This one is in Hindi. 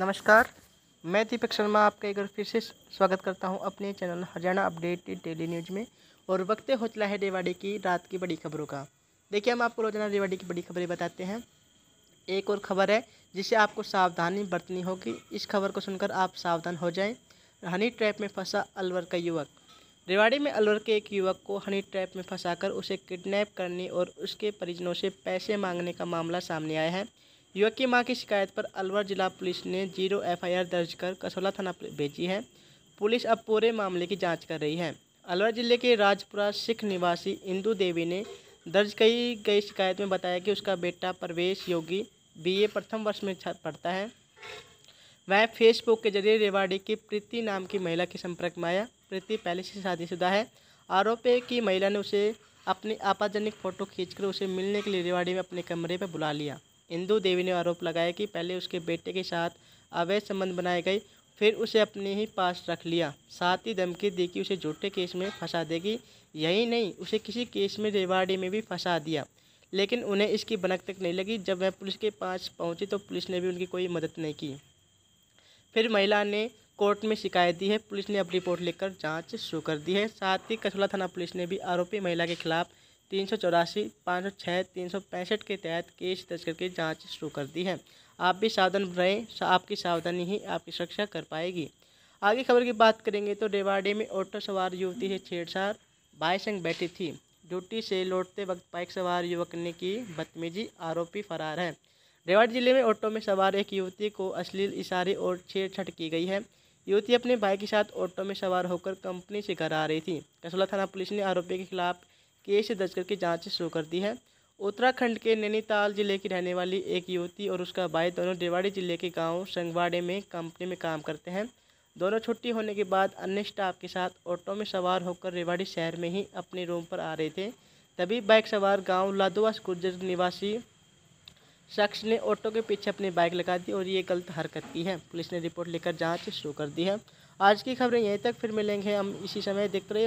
नमस्कार मैं दीपक शर्मा आपका एक बार फिर से स्वागत करता हूं अपने channel Haryana updated daily news में और वक्त हो चला है रेवाड़ी की रात की बड़ी खबरों का देखिए हम आपको रोजाना रेवाड़ी की बड़ी खबरें बताते हैं एक और खबर है जिसे आपको सावधानी बरतनी होगी इस खबर को सुनकर आप सावधान हो जाएँ हनी ट्रैप में फंसा अलवर का युवक रेवाड़ी में अलवर के एक युवक को हनी ट्रैप में फंसाकर उसे किडनैप करने और उसके परिजनों से पैसे मांगने का मामला सामने आया है युवक की मां की शिकायत पर अलवर जिला पुलिस ने जीरो एफआईआर दर्ज कर कसौला थाना भेजी है पुलिस अब पूरे मामले की जांच कर रही है अलवर जिले के राजपुरा सिख निवासी इंदू देवी ने दर्ज की गई शिकायत में बताया कि उसका बेटा परवेश योगी बी प्रथम वर्ष में पढ़ता है वह फेसबुक के जरिए रेवाड़ी की प्रीति नाम की महिला के संपर्क में आया प्रीति पहले से शादीशुदा है आरोप है कि महिला ने उसे अपनी आपाजनिक फ़ोटो खींचकर उसे मिलने के लिए रेवाड़ी में अपने कमरे पर बुला लिया इंदू देवी ने आरोप लगाया कि पहले उसके बेटे के साथ अवैध संबंध बनाए गए फिर उसे अपने ही पास रख लिया साथ ही धमकी दी कि उसे झूठे केस में फंसा देगी यही नहीं उसे किसी केस में रेवाड़ी में भी फंसा दिया लेकिन उन्हें इसकी बनक तक नहीं लगी जब वह पुलिस के पास पहुंची तो पुलिस ने भी उनकी कोई मदद नहीं की फिर महिला ने कोर्ट में शिकायत दी है पुलिस ने अब रिपोर्ट लेकर जाँच शुरू कर दी है साथ ही कछुला थाना पुलिस ने भी आरोपी महिला के खिलाफ़ तीन सौ चौरासी पाँच सौ छः तीन सौ पैंसठ के तहत केस दर्ज करके जांच शुरू कर दी है आप भी सावधान रहें आपकी सावधानी ही आपकी सुरक्षा कर पाएगी आगे खबर की बात करेंगे तो रेवाड़ी में ऑटो सवार युवती से छेड़छाड़ बाई संग बैठी थी ड्यूटी से लौटते वक्त बाइक सवार युवक ने की बदतमीजी आरोपी फरार है रेवाड़ी जिले में ऑटो में सवार एक युवती को अश्लील इशारे और छेड़छाड़ की गई है युवती अपने बाइक के साथ ऑटो में सवार होकर कंपनी से घर आ रही थी कसौला थाना पुलिस ने आरोपी के खिलाफ केस दर्ज करके जाँच शुरू कर दी है उत्तराखंड के नैनीताल जिले की रहने वाली एक युवती और उसका भाई दोनों रेवाड़ी जिले के गांव संगवाड़े में कंपनी में काम करते हैं दोनों छुट्टी होने के बाद अन्य स्टाफ के साथ ऑटो में सवार होकर रेवाड़ी शहर में ही अपने रूम पर आ रहे थे तभी बाइक सवार गाँव लादोवास गुर्जर निवासी शख्स ने ऑटो के पीछे अपनी बाइक लगा दी और ये गलत हरकत की है पुलिस ने रिपोर्ट लेकर जाँच शुरू कर दी है आज की खबरें यहीं तक फिर मिलेंगे हम इसी समय देखते रहे